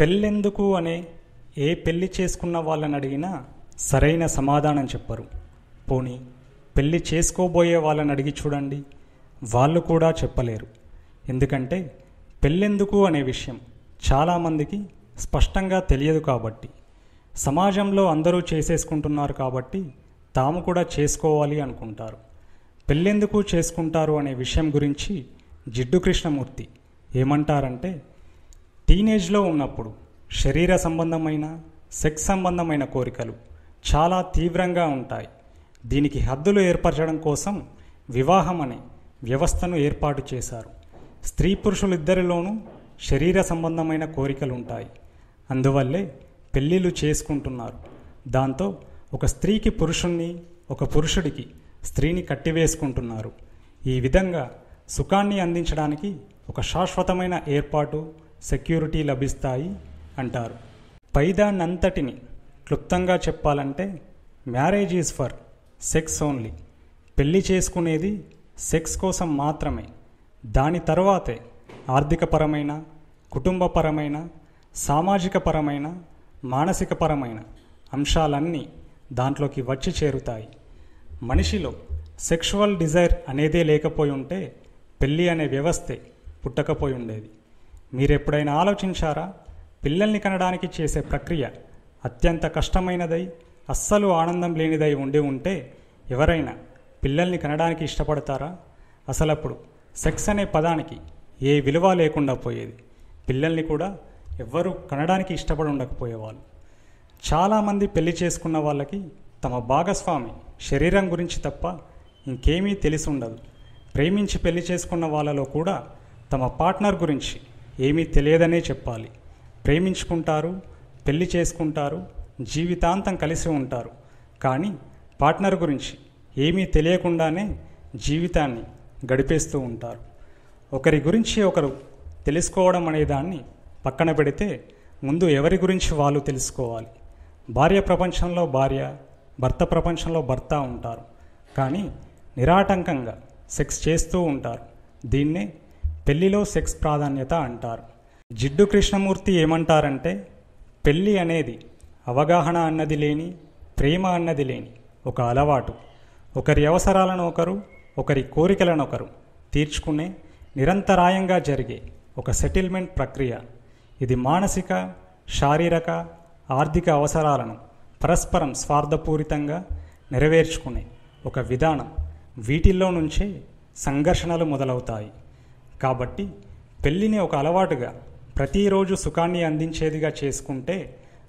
పెళ్ళెందుకు అనే ఏ పెళ్ళి చేసుకున్న వాళ్ళని అడిగినా సరైన సమాధానం చెప్పరు పోనీ పెళ్ళి చేసుకోబోయే వాళ్ళని అడిగి చూడండి వాళ్ళు కూడా చెప్పలేరు ఎందుకంటే పెళ్ళెందుకు అనే విషయం చాలామందికి స్పష్టంగా తెలియదు కాబట్టి సమాజంలో అందరూ చేసేసుకుంటున్నారు కాబట్టి తాము కూడా చేసుకోవాలి అనుకుంటారు పెళ్ళెందుకు చేసుకుంటారు అనే విషయం గురించి జిడ్డు కృష్ణమూర్తి ఏమంటారంటే టీనేజ్లో ఉన్నప్పుడు శరీర సంబంధమైన సెక్స్ సంబంధమైన కోరికలు చాలా తీవ్రంగా ఉంటాయి దీనికి హద్దులు ఏర్పరచడం కోసం వివాహం అనే వ్యవస్థను ఏర్పాటు చేశారు స్త్రీ పురుషులిద్దరిలోనూ శరీర సంబంధమైన కోరికలు ఉంటాయి అందువల్లే పెళ్ళిళ్ళు చేసుకుంటున్నారు దాంతో ఒక స్త్రీకి పురుషుణ్ణి ఒక పురుషుడికి స్త్రీని కట్టివేసుకుంటున్నారు ఈ విధంగా సుఖాన్ని అందించడానికి ఒక శాశ్వతమైన ఏర్పాటు సెక్యూరిటీ లభిస్తాయి అంటారు పైదానంతటిని క్లుప్తంగా చెప్పాలంటే marriage is for sex only పెళ్లి చేసుకునేది సెక్స్ కోసం మాత్రమే దాని తర్వాతే ఆర్థికపరమైన కుటుంబపరమైన సామాజికపరమైన మానసికపరమైన అంశాలన్నీ దాంట్లోకి వచ్చి చేరుతాయి మనిషిలో సెక్షువల్ డిజైర్ అనేదే లేకపోయి ఉంటే పెళ్ళి అనే వ్యవస్థే పుట్టకపోయి ఉండేది మీరు ఎప్పుడైనా ఆలోచించారా పిల్లల్ని కనడానికి చేసే ప్రక్రియ అత్యంత కష్టమైనదై అస్సలు ఆనందం లేనిదై ఉండి ఉంటే ఎవరైనా పిల్లల్ని కనడానికి ఇష్టపడతారా అసలప్పుడు సెక్స్ అనే పదానికి ఏ విలువ లేకుండా పోయేది పిల్లల్ని కూడా ఎవ్వరూ కనడానికి ఇష్టపడి ఉండకపోయేవాళ్ళు చాలామంది పెళ్లి చేసుకున్న వాళ్ళకి తమ భాగస్వామి శరీరం గురించి తప్ప ఇంకేమీ తెలిసి ఉండదు ప్రేమించి పెళ్లి చేసుకున్న వాళ్ళలో కూడా తమ పార్ట్నర్ గురించి ఏమీ తెలియదనే చెప్పాలి ప్రేమించుకుంటారు పెళ్లి చేసుకుంటారు జీవితాంతం కలిసి ఉంటారు కానీ పార్ట్నర్ గురించి ఏమీ తెలియకుండానే జీవితాన్ని గడిపేస్తూ ఉంటారు ఒకరి గురించి ఒకరు తెలుసుకోవడం అనే దాన్ని పక్కన పెడితే ముందు ఎవరి గురించి వాళ్ళు తెలుసుకోవాలి భార్య ప్రపంచంలో భార్య భర్త ప్రపంచంలో భర్త ఉంటారు కానీ నిరాటంకంగా సెక్స్ చేస్తూ ఉంటారు దీన్నే పెళ్లిలో సెక్స్ ప్రాధాన్యత అంటారు జిడ్డు కృష్ణమూర్తి ఏమంటారంటే పెళ్ళి అనేది అవగాహన అన్నది లేని ప్రేమ అన్నది లేని ఒక అలవాటు ఒకరి అవసరాలను ఒకరు ఒకరి కోరికలను ఒకరు తీర్చుకునే నిరంతరాయంగా జరిగే ఒక సెటిల్మెంట్ ప్రక్రియ ఇది మానసిక శారీరక ఆర్థిక అవసరాలను పరస్పరం స్వార్థపూరితంగా నెరవేర్చుకునే ఒక విధానం వీటిల్లో నుంచే సంఘర్షణలు మొదలవుతాయి కాబట్టి పెళ్ళిని ఒక అలవాటుగా ప్రతిరోజు సుఖాన్ని అందించేదిగా చేసుకుంటే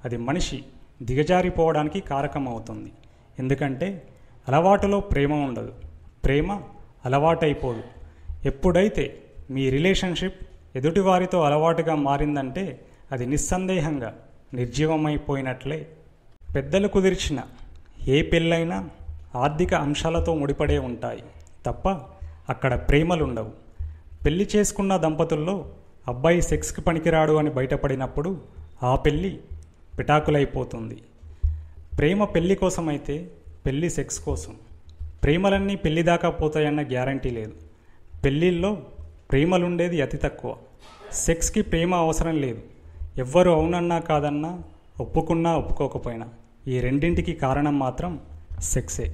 అది మనిషి దిగజారిపోవడానికి కారకం అవుతుంది ఎందుకంటే అలవాటులో ప్రేమ ఉండదు ప్రేమ అలవాటైపోదు ఎప్పుడైతే మీ రిలేషన్షిప్ ఎదుటివారితో అలవాటుగా మారిందంటే అది నిస్సందేహంగా నిర్జీవమైపోయినట్లే పెద్దలు కుదిర్చిన ఏ పెళ్ళైనా ఆర్థిక అంశాలతో ముడిపడే ఉంటాయి తప్ప అక్కడ ప్రేమలుండవు పెళ్లి చేసుకున్న దంపతుల్లో అబ్బాయి సెక్స్కి పనికిరాడు అని బయటపడినప్పుడు ఆ పెళ్ళి పిటాకులైపోతుంది ప్రేమ పెళ్లి కోసమైతే పెళ్ళి సెక్స్ కోసం ప్రేమలన్నీ పెళ్లి దాకా పోతాయన్న గ్యారంటీ లేదు పెళ్ళిళ్ళలో ప్రేమలుండేది అతి తక్కువ సెక్స్కి ప్రేమ అవసరం లేదు ఎవ్వరు అవునన్నా కాదన్నా ఒప్పుకున్నా ఒప్పుకోకపోయినా ఈ రెండింటికి కారణం మాత్రం సెక్సే